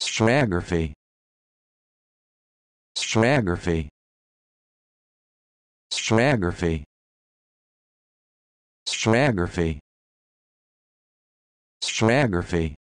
Stragraphy. Stragraphy. Stragraphy. Stragraphy. Stragraphy.